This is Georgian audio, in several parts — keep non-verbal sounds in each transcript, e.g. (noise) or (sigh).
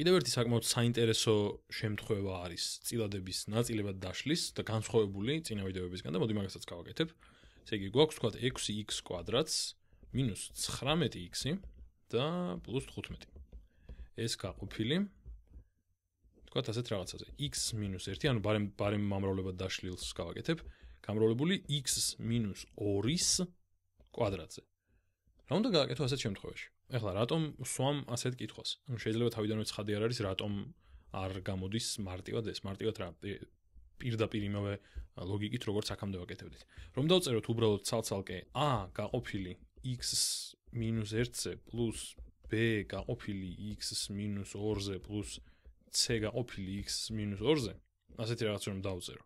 კიდევ ერთი საკმაოდ საინტერესო შემთხვევა არის წილადების ნაწილებად დაშლის და განსხვავებული ძინა ვიდეოებისგან და მოდი მაგასაც გავაკეთებ. ესე იგი გვაქვს თქვა 6x კვადრატს 19x და +15. ეს გაყופיლი თქვა ასეთ რაღაცაზე x 1 ანუ ბარემ ბარემ მომრავლებად დაშლილს გავაკეთებ. გამრავლებული x 2-ის კვადრატზე. რა უნდა გააკეთო ასეთ შემთხვევაში? ეხლა რატომ სვამ ასეთ კითხვას? ანუ შეიძლება თავიდანვე ცხადი არ არის, რატომ არ გამოდის მარტივად ეს, მარტივად რა პირდაპირ იმავე ლოგიკით როგორც აქამდე ვაკეთებდით. რომ დავწეროთ უბრალოდ ცალ-ცალკე a გაყოფილი x -1-ზე პლუს b გაყოფილი x -2-ზე პლუს c გაყოფილი x -2-ზე. ასეთი რაღაც რომ დავწერო.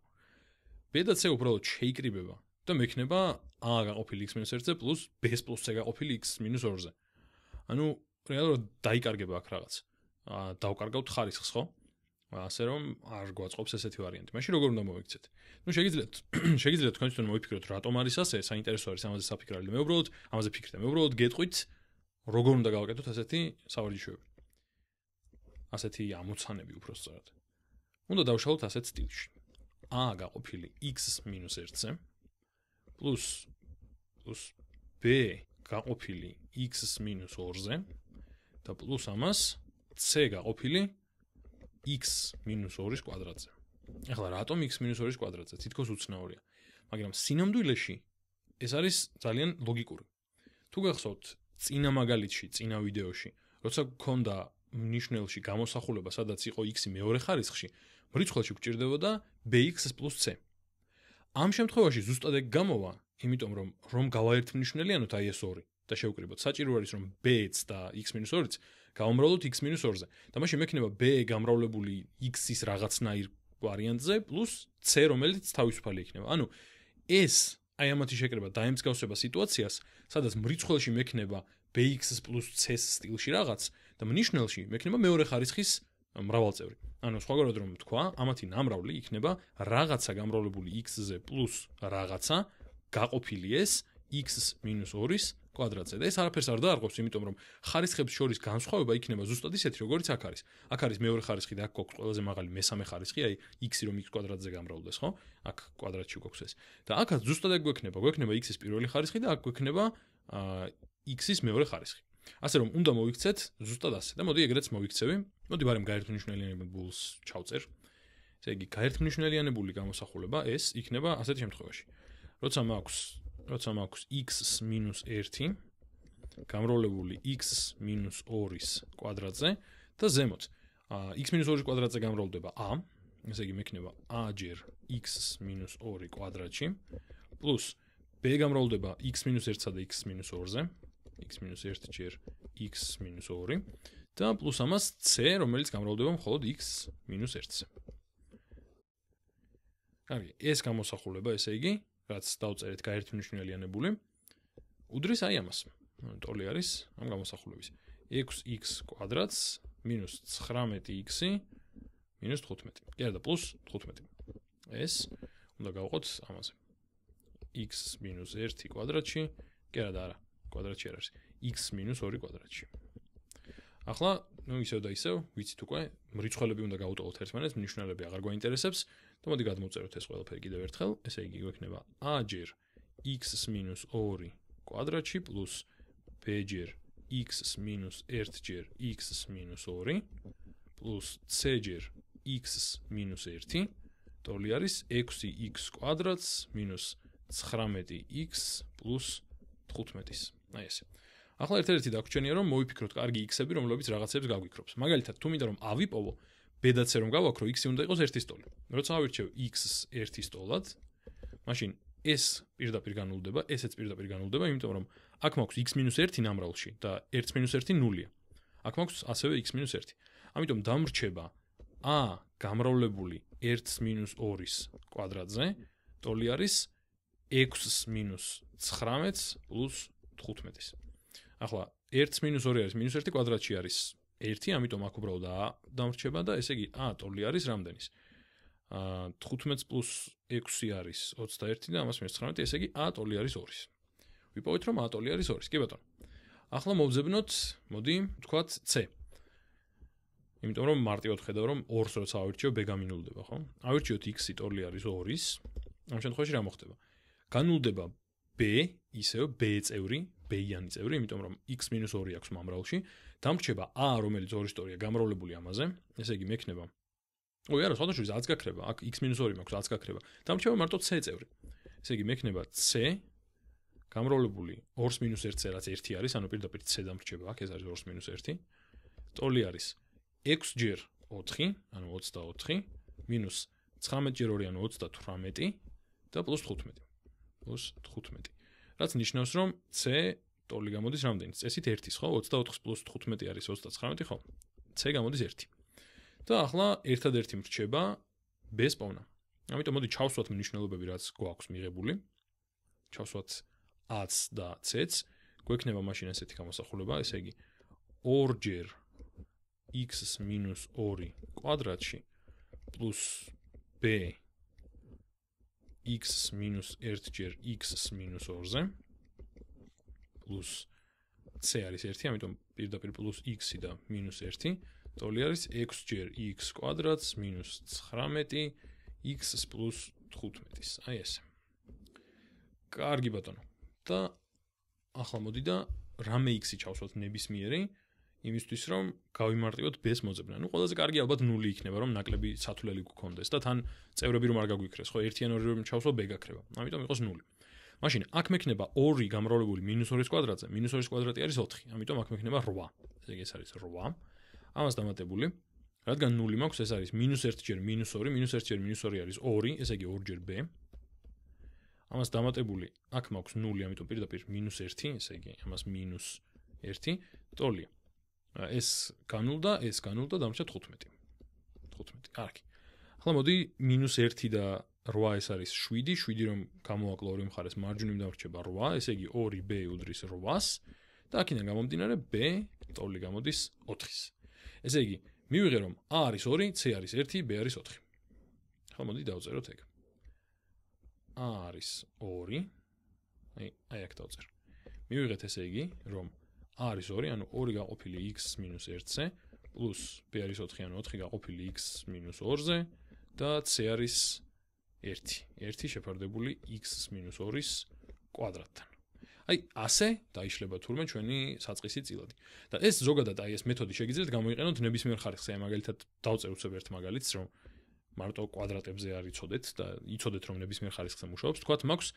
b და c უბრალოდ შეიკრიბება და მექნება a გაყოფილი x -1-ზე პლუს b + c გაყოფილი x -2-ზე. ანუ რეალურად დაიკარგება აქ რაღაც. აა დავკარგავთ ხარისხს, ხო? ასე რომ არ გვაწყობს ესეთი ვარიანტი. მაშინ როგორ უნდა მოიქცეთ? ნუ შეგიძლიათ (clears throat) შეგიძლიათ თქვენ თვითონ მოიფიქროთ, რატომ არის ასე, საინტერესო არის ამაზე საფიქრალი და მე უბრალოდ ამაზე ფიქრობ. მე უბრალოდ გეტყვით როგორ უნდა გავაკეთოთ ასეთი სავარჯიშოები. ასეთი ამოცანები უფრო სწორად. უნდა დავშალოთ ასეთ სტილში. a გაყოფილი x 1-ზე ++ b გაყופיლი x-ს მინუს 2-ზე და პლუს ამას c გაყופיლი x მინუს 2-ის კვადრატზე. ეხლა რატომ x მინუს 2-ის კვადრატზე? თითქოს უცნაურია. მაგრამ სინამდვილეში ეს არის ძალიან ლოგიკური. თუ გახსოვთ წინა მაგალითში, წინა ვიდეოში, როცა გქონდა ნიშნელში გამოსახულება, სადაც იყო x-ი მეორე ხარისხში, მრიცხვალში გვჭირდებოდა bx + c. ამ შემთხვევაში ზუსტად ეგ გამოვა, იმიტომ რომ რომ გავაერთ მნიშვნელიანოთ აი ეს ორი და შევკრიბოთ საჭირო არის რომ b-ც და x-2-ც გამომრავლოთ x-2-ზე და მაშინ მექნება b გამრავლებული x-ის რაღაცნაირ ვარიანტზე პლუს c რომელიც თავისუფალი იქნება ანუ ეს აი ამათი შეკრება დაემსგავსება სიტუაციას სადაც მრიცხველში მექნება bx+c-ის სტილში რაღაც და მნიშვნელში მექნება მეორე ხარისხის მრავალწევრი. ანუ სხვაგვაროდ რომ თქვა, ამათი ნამრავლი იქნება რაღაცა გამრავლებული x-ზე პლუს რაღაცა გაყופיლი ეს x 2-ის კვადრატზე და ეს არაფერს არ დაარღვევს, იმიტომ რომ ხარისხებს შორის განსხვავება იქნება ზუსტად ისეთი, როგორიც აქ არის. აქ არის მეორე ხარისხი და აქ გვაქვს ყველაზე მაღალი მესამე ხარისხი, აი x რომ x კვადრატზე გამრავლდეს, ხო? აქ კვადრატში გვაქვს ეს. და აქაც ზუსტად ეგ გვექნება, გვექნება x-ის პირველი ხარისხი და აქ გვექნება აა x-ის მეორე ხარისხი. ასე რომ უნდა მოიქცეთ ზუსტად ასე. და მოდი ეგრეც მოიქცევი. მოდი ბარემ გაერთმნიშვნელიანებულს ჩავწერ. ესე იგი, გაერთმნიშვნელიანებული გამოსახულება ეს იქნება ასეთ შემთხვევაში. 0.5 როცა მაქვს როცა მაქვს x-1 გამრავლებული x-2-ის კვადრატზე და ზემოთ x-2-ის კვადრატზე გამრავლდება a, ესე იგი მექნება a ჯერ x-2 კვადრატში პლუს b გამრავლდება x-1-სა და x-2-ზე x-1 ჯერ x-2 და პლუს ამას c, რომელიც გამრავლდება მხოლოდ x-1-ზე. კარგი, ეს გამოსახულება, ესე იგი, რაც დავწერეთ გაერთიმნიშვნელიანებული უდრის აი ამას ტოლი არის ამ გამოსახულების 6x კვადრატს 19x -15. კი არა და პლუს 15. ეს უნდა გავყოთ ამაზე. x 1 კვადრატში, კი არა და არა, კვადრატში არ არის. x 2 კვადრატში. ახლა ну ისევ და ისევ, ვიცით უკვე, რიცხვები უნდა გაუტოლოთ ერთმანეთს, მნიშვნელები აღარ გვაინტერესებს და მოდი გადმოვწეროთ ეს ყველაფერი კიდევ ერთხელ. ესე იგი გვექნება a ჯერ x 2 კვადრატში პლუს b ჯერ x 1 ჯერ x 2 პლუს c ჯერ x 1 ტოლი არის 6x კვადრატს 19x 15-ის. აი ესე. ახლა ერთ-ერთი დაგვრჩენია რომ მოიფიქროთ კარგი x-ები რომლებიც რაღაცებს გავიქროთ მაგალითად თუ მინდა რომ ავიპოვო ბედაცე რომ გავაქვს რომ x-ი უნდა იყოს ერთი სტოლი როცა ავირჩევ x-ს ერთი სტოლად მაშინ s პირდაპირ განულდება s-ეც პირდაპირ განულდება იმიტომ რომ აქ მაქვს x-1 ნამრავლში და 1-1 0-ია აქ მაქვს ასევე x-1 ამიტომ დამრჩება a გამრავლებული 1-2-ის კვადრატზე ტოლი არის 6-19 15-ის ახლა 1-2 არის -1 კვადრატში არის 1, ამიტომ აქ უბრალოდ დამრჩება და ესე იგი ა ტოლი არის რამდენის? ა 15+6 არის 21 და ამას მინუს 19, ესე იგი ა ტოლი არის 2-ის. ვიპოვეთ რომ ა ტოლი არის 2-ის, კი ბატონო. ახლა მოვძებნოთ, მოდი, თქვათ C. იმიტომ რომ მარტივად ხედავ რომ 2-ს როცა ავირჩიო B გამინულდება, ხო? ავირჩიოთ X-ი ტოლი არის 2-ის. ამ შემთხვევაში რა მოხდება? განულდება B, ისევ B წევრი, ბეიანი წევრი, იმიტომ რომ x-2 აქვს მამრალში, დამრჩება a, რომელიც ორი ისტორია გამრავლებული ამაზე, ესე იგი მექნება ой, а, вот ещё задача крева. А x-2 მაქვს задача крева. Там чего марто c წევრი. ესე იგი, მექნება c გამრავლებული 2-1-ზე რაც 1 არის, ანუ პირდაპირ c დამრჩება აქ, ეს არის 2-1. ტოლი არის 6 ჯერ 4, ანუ 24 მინუს 19 ჯერ 2, ანუ 38 და +15. +15. რაც ნიშნავს რომ c ტოლი გამოდის რამდენი წესით 1-ის ხო 24 პლუს 15 არის 39 ხო c გამოდის 1 და ახლა ერთადერთი მრჩება b-ს პოვნა ამიტომ მოდი ჩავსვათ მნიშვნელობები რაც გვაქვს მიღებული ჩავსვათ a-ს და c-ს გვექნება მაშინ ასეთი გამოსახულება ესე იგი 2 ჯერ x-ის -2 კვადრატში პლუს b x 1 ჯერ x 2-ზე პლუს c არის 1, ამიტომ პირდაპირ პლუს x-ი და -1 ტოლი არის 6 ჯერ x კვადრატს 19 x 15-ის. აი ესე. კარგი ბატონო. და ახლა მოდი და რამე x-ი ჩავსვათ ნებისმიერი იმისთვის რომ გავიმარტივოთ ბეს მოძებნა. ნუ ყველაზე კარგი ალბათ ნული იქნება, რომ ნაკლები სათვლელი გქონდეს და თან წევრები რომ არ გაგვიქრეს, ხო, 1-ი ან 2-ი რომ ჩავსვა ბეგაქრება. ამიტომ იყოს 0. მაშინ აქ მექნება 2 გამრავლებული -2-ის კვადრატზე, -2-ის კვადრატი არის 4, ამიტომ აქ მექნება 8. ესე იგი ეს არის 8. ამას დამატებული, რადგან ნული მაქვს, ეს არის -1 ჯერ -2, -1 ჯერ -2 არის 2, ესე იგი 2 ჯერ b. ამას დამატებული, აქ მაქვს 0, ამიტომ პირდაპირ -1, ესე იგი ამას -1 ტოლია. ეს განულდა, ეს განულდა, დამრჩა 15. 15. არ არის. ახლა მოდი -1 და 8 ეს არის 7, 7 რომ გამოვაკლო ორი მხარეს მარჯვნივ დამრჩება 8, ესე იგი 2b უდრის 8-ს და აქედან გამომდინარე b ტოლი გამოდის 4-ის. ესე იგი, მივიღე რომ a არის 2, c არის 1, b არის 4. ახლა მოდი დავწეროთ ეგ. a არის 2. აი, აი აქ დავწერ. მივიღეთ ესე იგი, რომ 2 a არის 2, ანუ 2 გაყოფილი x 1-ზე პლუს b არის 4, ანუ 4 გაყოფილი x 2-ზე და c არის 1. 1 შეფარდებული x 2-ის კვადრატთან. აი, ასე დაიშლება თურმე ჩვენი საწყისი წილადი. და ეს ზოგადად აი ეს მეთოდი შეგიძლიათ გამოიყენოთ ნებისმიერ ხარხზე, მაგალითად დავწერთ უცებ ერთ მაგალითს, რომ მარტო კვადრატებზე არ იცოდეთ და იცოდეთ რომ ნებისმიერ ხარხზე მუშაობს, თქვათ მაქვს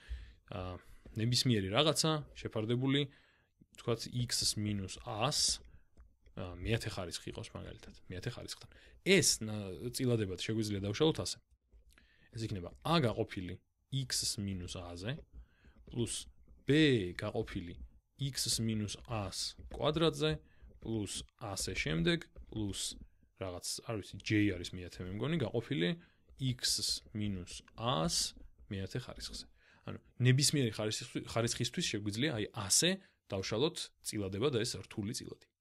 აა ნებისმიერი რაღაცა შეფარდებული თქვათ x - 100 ა მეათე ხარისხი იყოს მაგალითად, მეათე ხარისხთან. ეს წილადებად შეგვიძლია დავშალოთ ასე. ეს იქნება a გაყოფილი x - a-ზე პლუს b გაყოფილი x - a-ს კვადრატზე პლუს ასე შემდეგ პლუს რაღაც არ ვიცი j არის მეათე მე მგონი გაყოფილი x - a-ს მეათე ხარისხზე. ანუ ნებისმიერი ხარისხის ხარისხისთვის შეგვიძლია აი ასე დავშალოთ წილადება და ეს რთული წილადი.